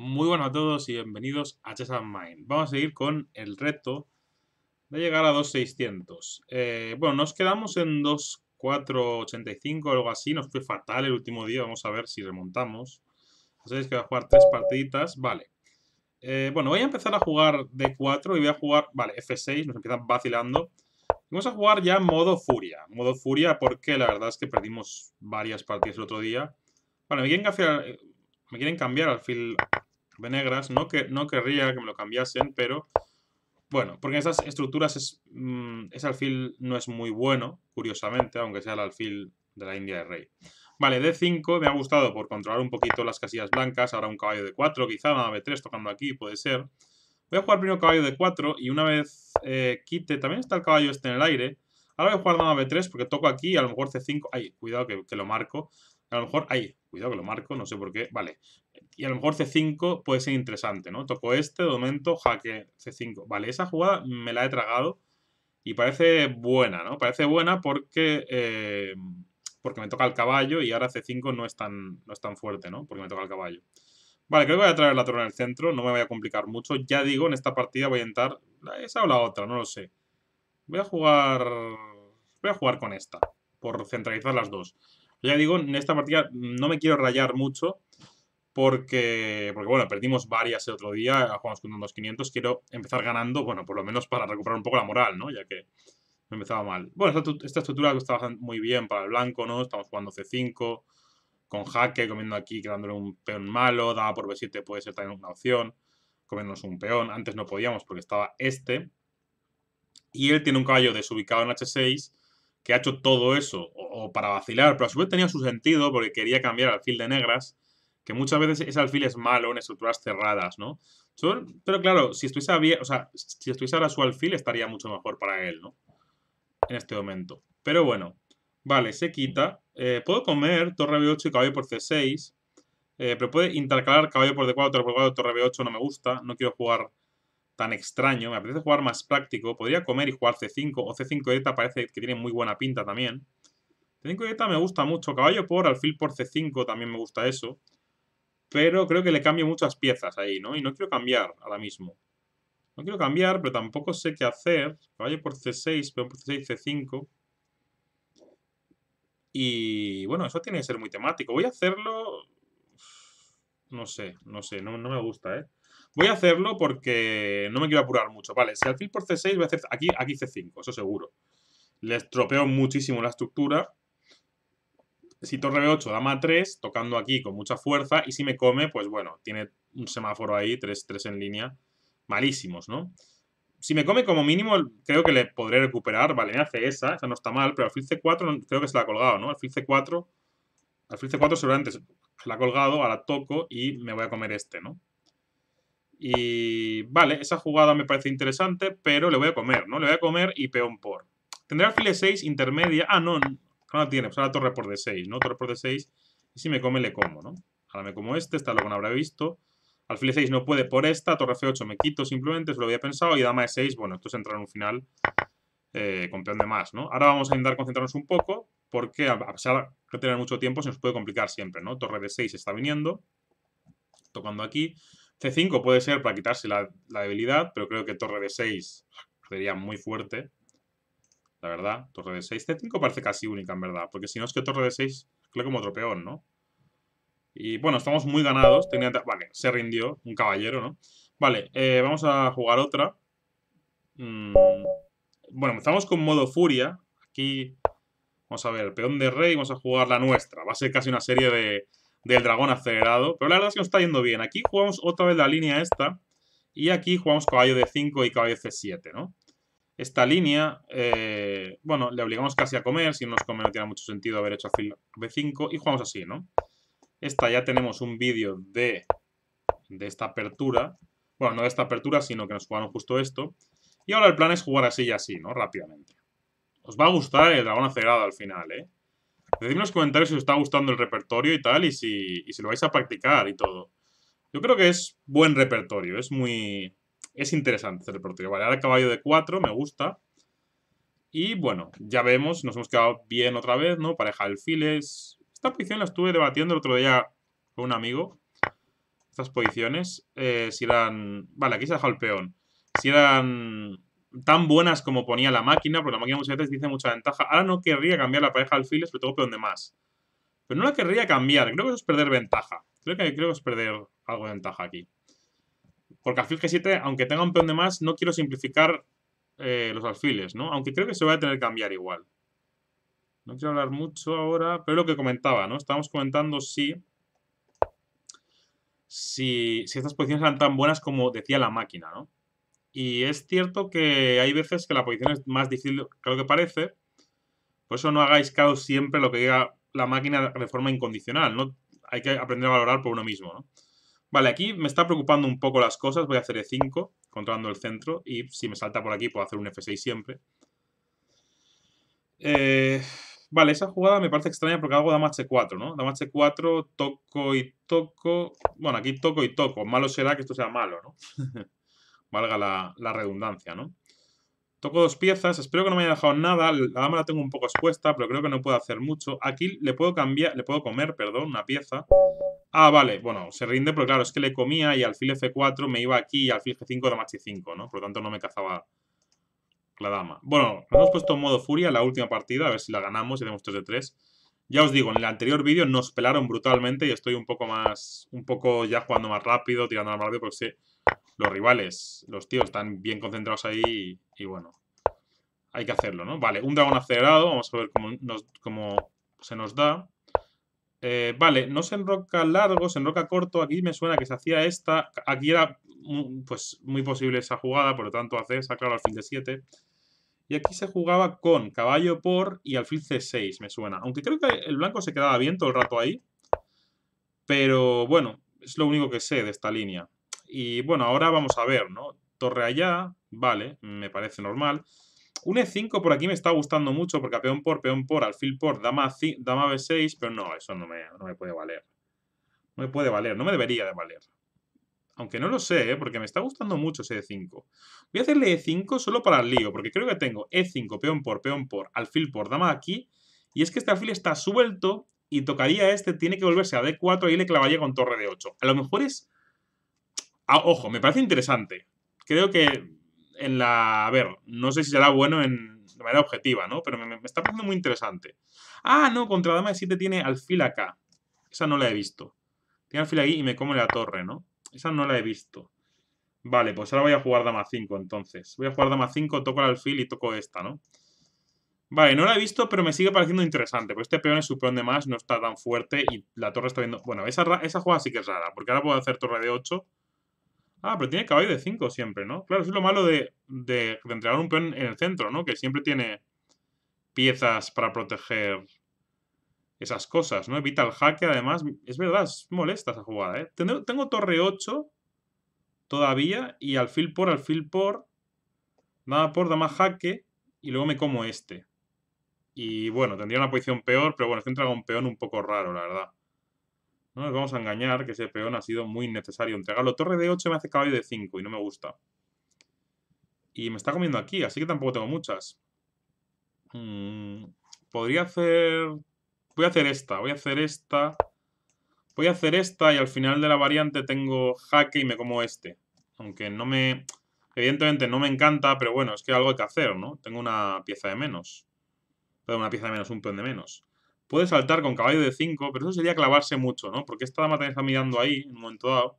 Muy buenas a todos y bienvenidos a Chess and Vamos a seguir con el reto de llegar a 2600. Eh, bueno, nos quedamos en 2485 o algo así. Nos fue fatal el último día. Vamos a ver si remontamos. Sabéis que voy a jugar tres partiditas. Vale. Eh, bueno, voy a empezar a jugar D4 y voy a jugar... Vale, F6. Nos empiezan vacilando. Vamos a jugar ya modo furia. Modo furia porque la verdad es que perdimos varias partidas el otro día. Bueno, me quieren cambiar, eh, me quieren cambiar al fil negras. No, que, no querría que me lo cambiasen, pero bueno, porque en estructuras es, mm, ese alfil no es muy bueno, curiosamente, aunque sea el alfil de la India de Rey. Vale, D5 me ha gustado por controlar un poquito las casillas blancas. Ahora un caballo de 4, quizá una B3 tocando aquí, puede ser. Voy a jugar primero caballo de 4 y una vez eh, quite, también está el caballo este en el aire. Ahora voy a jugar dama B3 porque toco aquí y a lo mejor C5... Ahí, cuidado que, lo marco. A lo mejor... ahí Cuidado que lo marco, no sé por qué. Vale. Y a lo mejor C5 puede ser interesante, ¿no? Toco este, de momento, jaque C5. Vale, esa jugada me la he tragado y parece buena, ¿no? Parece buena porque, eh, porque me toca el caballo y ahora C5 no es, tan, no es tan fuerte, ¿no? Porque me toca el caballo. Vale, creo que voy a traer la torre en el centro, no me voy a complicar mucho. Ya digo, en esta partida voy a entrar. esa o la otra, no lo sé. Voy a jugar... Voy a jugar con esta, por centralizar las dos. Ya digo, en esta partida no me quiero rayar mucho porque, porque bueno, perdimos varias el otro día, jugamos con unos 2.500, quiero empezar ganando, bueno, por lo menos para recuperar un poco la moral, ¿no? Ya que me empezaba mal. Bueno, esta, estructura está muy bien para el blanco, ¿no? Estamos jugando C5, con jaque, comiendo aquí, quedándole un peón malo, daba por B7 puede ser también una opción, comernos un peón, antes no podíamos porque estaba este, y él tiene un caballo desubicado en H6, que ha hecho todo eso, o, para vacilar, pero a su vez tenía su sentido porque quería cambiar alfil de negras, que muchas veces ese alfil es malo en estructuras cerradas, ¿no? pero claro, si estuviese, o sea, si estuviese ahora su alfil estaría mucho mejor para él, ¿no? En este momento. Pero bueno, vale, se quita. Eh, puedo comer torre B8 y caballo por C6, eh, pero puede intercalar caballo por D4, torre por D4, torre B8, no me gusta, no quiero jugar tan extraño, me apetece jugar más práctico, podría comer y jugar C5 o C5 parece que tiene muy buena pinta también. C5 me gusta mucho, caballo por, alfil por C5 también me gusta eso, pero creo que le cambio muchas piezas ahí, ¿no? Y no quiero cambiar ahora mismo. No quiero cambiar, pero tampoco sé qué hacer. Caballo por C6, pero por C6, C5. Y bueno, eso tiene que ser muy temático. Voy a hacerlo... No sé, no sé, no me gusta, ¿eh? Voy a hacerlo porque no me quiero apurar mucho. Vale, si alfil por C6 voy a hacer aquí, aquí C5, eso seguro. Le estropeo muchísimo la estructura. Si torre B8, dama 3, tocando aquí con mucha fuerza. Y si me come, pues bueno, tiene un semáforo ahí, 3, 3 en línea. Malísimos, ¿no? Si me come como mínimo, creo que le podré recuperar. Vale, me hace esa, esa no está mal. Pero alfil C4 creo que se la ha colgado, ¿no? Alfil C4... Alfil C4 seguramente se la ha colgado, ahora toco y me voy a comer este, ¿no? Y vale, esa jugada me parece interesante, pero le voy a comer, ¿no? Le voy a comer y peón por. Tendrá alfil 6 intermedia. Ah, no, no la tiene. Pues ahora torre por d6, ¿no? Torre por d6. Y si me come, le como, ¿no? Ahora me como este, está lo que no habrá visto. Alfil 6 no puede por esta, torre f8 me quito simplemente, eso lo había pensado, y dama de 6 bueno, esto es entrar en un final eh, con peón de más, ¿no? Ahora vamos a intentar concentrarnos un poco, porque a pesar de tener mucho tiempo se nos puede complicar siempre, ¿no? Torre de 6 está viniendo, tocando aquí, C5 puede ser para quitarse la, debilidad, pero creo que torre de 6 sería muy fuerte. La verdad, torre de 6. C5 parece casi única, en verdad. Porque si no es que torre de 6, creo como otro peón, ¿no? Y bueno, estamos muy ganados. Vale, se rindió. Un caballero, ¿no? Vale, eh, vamos a jugar otra. Mm, bueno, estamos con modo furia. Aquí, vamos a ver, peón de rey. Vamos a jugar la nuestra. Va a ser casi una serie de del dragón acelerado. Pero la verdad es que nos está yendo bien. Aquí jugamos otra vez la línea esta. Y aquí jugamos caballo de 5 y caballo de 7 ¿no? Esta línea, eh, bueno, le obligamos casi a comer. Si no nos come no tiene mucho sentido haber hecho filo B5. Y jugamos así, ¿no? Esta ya tenemos un vídeo de, de esta apertura. Bueno, no de esta apertura, sino que nos jugaron justo esto. Y ahora el plan es jugar así y así, ¿no? Rápidamente. Os va a gustar el dragón acelerado al final, ¿eh? Decidme en los comentarios si os está gustando el repertorio y tal, y si, lo vais a practicar y todo. Yo creo que es buen repertorio, es muy... Es interesante este repertorio. Vale, ahora caballo de cuatro, me gusta. Y bueno, ya vemos, nos hemos quedado bien otra vez, ¿no? Pareja de alfiles. Esta posición la estuve debatiendo el otro día con un amigo. Estas posiciones, eh, si eran... Vale, aquí se ha dejado el peón. Si eran tan buenas como ponía la máquina, porque la máquina muchas veces dice mucha ventaja. Ahora no querría cambiar la pareja de alfiles, pero tengo peón de más. Pero no la querría cambiar, creo que eso es perder ventaja. Creo que, creo que es perder algo de ventaja aquí. Porque alfil G7, aunque tenga un peón de más, no quiero simplificar eh, los alfiles, ¿no? Aunque creo que se va a tener que cambiar igual. No quiero hablar mucho ahora, pero lo que comentaba, ¿no? Estábamos comentando si, si estas posiciones eran tan buenas como decía la máquina, ¿no? Y es cierto que hay veces que la posición es más difícil que lo que parece. Por eso no hagáis caos siempre lo que diga la máquina de forma incondicional. ¿no? Hay que aprender a valorar por uno mismo. Vale, aquí me está preocupando un poco las cosas. Voy a hacer E5, controlando el centro. Y si me salta por aquí, puedo hacer un F6 siempre. Eh, vale, esa jugada me parece extraña porque hago dama H4, ¿no? Dama H4, toco y toco... Bueno, aquí toco y toco. Malo será que esto sea malo, ¿no? valga la, redundancia, ¿no? Toco dos piezas, espero que no me haya dejado nada, la dama la tengo un poco expuesta, pero creo que no puedo hacer mucho. Aquí le puedo cambiar, le puedo comer, perdón, una pieza. Ah, vale, bueno, se rinde, pero claro, es que le comía y alfil F4 me iba aquí y alfil G5, más H5, ¿no? Por lo tanto no me cazaba la dama. Bueno, hemos puesto en modo furia la última partida, a ver si la ganamos y hacemos 3 de 3. Ya os digo, en el anterior vídeo nos pelaron brutalmente y estoy un poco más, un poco ya jugando más rápido, tirando más rápido, porque sé los rivales, los tíos están bien concentrados ahí y, bueno, hay que hacerlo, ¿no? Vale, un dragón acelerado, vamos a ver cómo, se nos da. Eh, vale, no se enroca largo, se enroca corto, aquí me suena que se hacía esta, aquí era pues muy posible esa jugada, por lo tanto hace esa, claro, fin de 7. Y aquí se jugaba con caballo por y alfil c6, me suena. Aunque creo que el blanco se quedaba bien todo el rato ahí. Pero bueno, es lo único que sé de esta línea. Y bueno, ahora vamos a ver, ¿no? Torre allá, vale, me parece normal. Un E5 por aquí me está gustando mucho porque a peón por, peón por, alfil por, dama, dama B6, pero no, eso no me, no me puede valer. No me puede valer, no me debería de valer. Aunque no lo sé, ¿eh? porque me está gustando mucho ese E5. Voy a hacerle E5 solo para el lío, porque creo que tengo E5, peón por, peón por, alfil por, dama aquí. Y es que este alfil está suelto y tocaría este, tiene que volverse a D4 y le clavaría con torre de 8 A lo mejor es Ah, ojo, me parece interesante. Creo que en la... A ver, no sé si será bueno en, de manera objetiva, ¿no? Pero me, está pareciendo muy interesante. Ah, no, contra dama de 7 tiene alfil acá. Esa no la he visto. Tiene alfil aquí y me come la torre, ¿no? Esa no la he visto. Vale, pues ahora voy a jugar dama 5, entonces. Voy a jugar dama 5, toco el alfil y toco esta, ¿no? Vale, no la he visto, pero me sigue pareciendo interesante. Porque este peón es su peón de más, no está tan fuerte y la torre está viendo... Bueno, esa, esa jugada sí que es rara, porque ahora puedo hacer torre de 8 Ah, pero tiene caballo de 5 siempre, ¿no? Claro, eso es lo malo de, de, entregar un peón en el centro, ¿no? Que siempre tiene piezas para proteger esas cosas, ¿no? Evita el jaque, además. Es verdad, es molesta esa jugada, ¿eh? Tengo, torre 8 todavía y alfil por alfil por. Nada por, da más jaque y luego me como este. Y bueno, tendría una posición peor, pero bueno, es que un peón un poco raro, la verdad. No nos vamos a engañar que ese peón ha sido muy necesario Entregarlo torre de 8 me hace caballo de 5 y no me gusta. Y me está comiendo aquí, así que tampoco tengo muchas. Mm, podría hacer... Voy a hacer esta, voy a hacer esta. Voy a hacer esta y al final de la variante tengo jaque y me como este. Aunque no me... Evidentemente no me encanta, pero bueno, es que algo hay que hacer, ¿no? Tengo una pieza de menos. Pero una pieza de menos, un peón de menos. Puede saltar con caballo de 5, pero eso sería clavarse mucho, ¿no? Porque esta dama también está mirando ahí en un momento dado.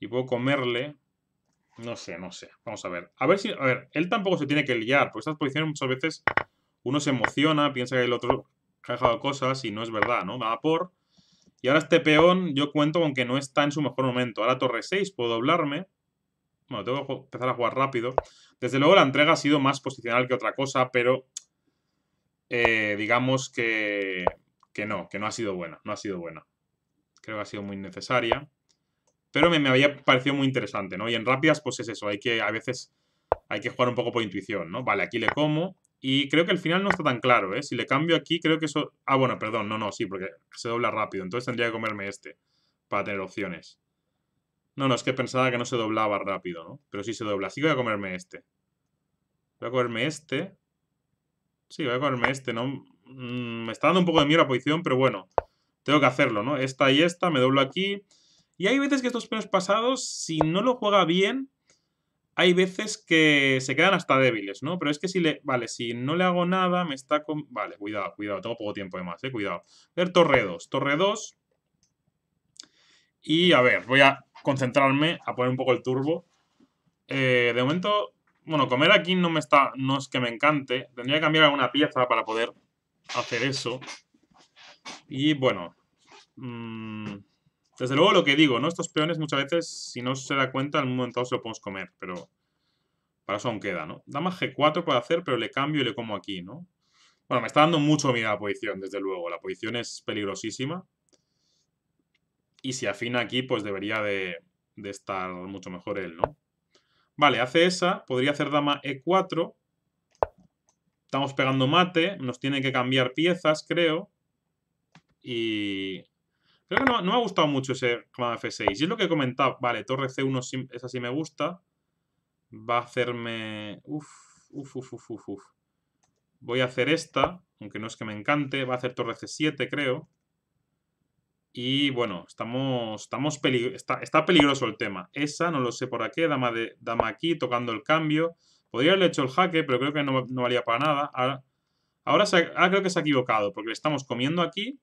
Y puedo comerle. No sé, no sé. Vamos a ver. A ver si. A ver, él tampoco se tiene que liar. Porque estas posiciones muchas veces uno se emociona, piensa que el otro ha dejado cosas y no es verdad, ¿no? Va por. Y ahora este peón, yo cuento con que no está en su mejor momento. Ahora torre 6, puedo doblarme. Bueno, tengo que empezar a jugar rápido. Desde luego la entrega ha sido más posicional que otra cosa, pero eh, digamos que, que, no, que no ha sido buena, no ha sido buena. Creo que ha sido muy necesaria. Pero me, me, había parecido muy interesante, ¿no? Y en rápidas, pues es eso, hay que a veces hay que jugar un poco por intuición, ¿no? Vale, aquí le como y creo que el final no está tan claro, ¿eh? Si le cambio aquí, creo que eso... Ah, bueno, perdón, no, no, sí, porque se dobla rápido, entonces tendría que comerme este para tener opciones. No, no, es que pensaba que no se doblaba rápido, ¿no? Pero sí se dobla, así que voy a comerme este. Voy a comerme este Sí, voy a comerme este, ¿no? Mm, me está dando un poco de miedo la posición, pero bueno. Tengo que hacerlo, ¿no? Esta y esta, me doblo aquí. Y hay veces que estos peones pasados, si no lo juega bien, hay veces que se quedan hasta débiles, ¿no? Pero es que si le... Vale, si no le hago nada, me está... Con... Vale, cuidado, cuidado. Tengo poco tiempo además, eh. Cuidado. A ver, torre 2. Torre 2. Y a ver, voy a concentrarme, a poner un poco el turbo. Eh, de momento bueno, comer aquí no me está. No es que me encante. Tendría que cambiar alguna pieza para poder hacer eso. Y bueno. Mm, desde luego lo que digo, ¿no? Estos peones muchas veces, si no se da cuenta, en un momento se lo podemos comer, pero. Para eso aún queda, ¿no? Dama G4 para hacer, pero le cambio y le como aquí, ¿no? Bueno, me está dando mucho miedo la posición, desde luego. La posición es peligrosísima. Y si afina aquí, pues debería de estar mucho mejor él, ¿no? Vale, hace esa, podría hacer dama e4. Estamos pegando mate, nos tiene que cambiar piezas, creo. Y... Creo que no, me ha gustado mucho ese clama f6. Y es lo que he comentado. Vale, torre c1, esa sí me gusta. Va a hacerme... Uf, uf, uf, uf, uf. Voy a hacer esta, aunque no es que me encante. Va a hacer torre c7, creo. Y bueno, estamos, estamos está, peligroso el tema. Esa, no lo sé por qué, dama, de, dama aquí, tocando el cambio. Podría haberle hecho el jaque, pero creo que no, valía para nada. Ahora, ah, creo que se ha equivocado, porque le estamos comiendo aquí.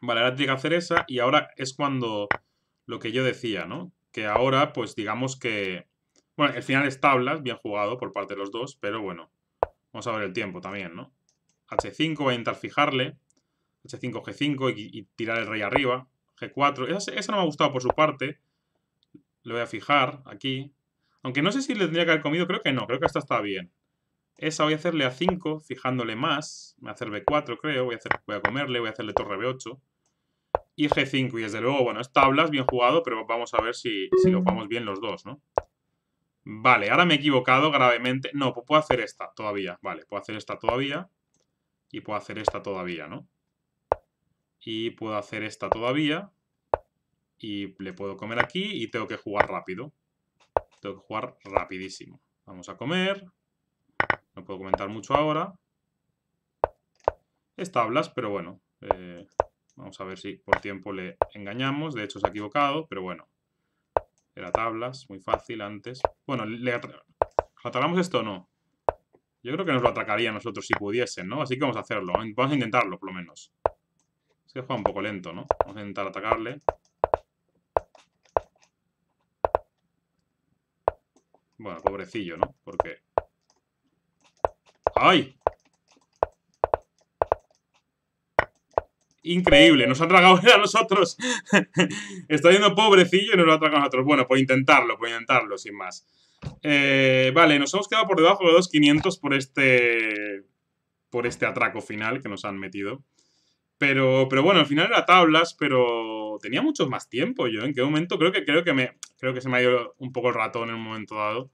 Vale, ahora tiene que hacer esa, y ahora es cuando lo que yo decía, ¿no? Que ahora, pues digamos que... Bueno, el final es tablas, bien jugado por parte de los dos, pero bueno. Vamos a ver el tiempo también, ¿no? H5 va a intentar fijarle. H5, G5 y, tirar el rey arriba. G4. Esa, no me ha gustado por su parte. Lo voy a fijar aquí. Aunque no sé si le tendría que haber comido. Creo que no. Creo que esta está bien. Esa voy a hacerle a 5, fijándole más. Voy a hacer B4, creo. Voy a, a comerle. Voy a hacerle torre B8. Y G5. Y desde luego, bueno, es tablas, bien jugado. Pero vamos a ver si, lo jugamos bien los dos, ¿no? Vale, ahora me he equivocado gravemente. No, puedo hacer esta todavía. Vale, puedo hacer esta todavía. Y puedo hacer esta todavía, ¿no? y puedo hacer esta todavía y le puedo comer aquí y tengo que jugar rápido. Tengo que jugar rapidísimo. Vamos a comer. No puedo comentar mucho ahora. Es tablas, pero bueno. Eh, vamos a ver si por tiempo le engañamos. De hecho se ha equivocado, pero bueno. Era tablas, muy fácil antes. Bueno, ¿le atacamos esto o no? Yo creo que nos lo atacaría a nosotros si pudiesen, ¿no? Así que vamos a hacerlo. Vamos a intentarlo, por lo menos. Es que juega un poco lento, ¿no? Vamos a intentar atacarle. Bueno, pobrecillo, ¿no? Porque... ¡Ay! Increíble, nos ha tragado a nosotros. Está yendo pobrecillo y nos lo ha tragado a nosotros. Bueno, por intentarlo, por intentarlo, sin más. Eh, vale, nos hemos quedado por debajo de 2.500 por este... Por este atraco final que nos han metido. Pero, bueno, al final era tablas, pero tenía mucho más tiempo yo. ¿En qué momento? Creo que, creo que me. Creo que se me ha ido un poco el ratón en un momento dado.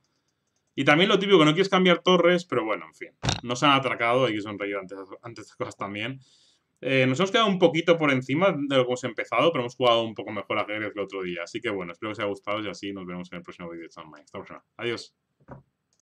Y también lo típico, no quieres cambiar torres, pero bueno, en fin. Nos han atracado, hay que sonreír ante, estas cosas también. Eh, nos hemos quedado un poquito por encima de lo que hemos empezado, pero hemos jugado un poco mejor a Jerez el otro día. Así que bueno, espero que os haya gustado y así nos vemos en el próximo vídeo de Hasta la Adiós.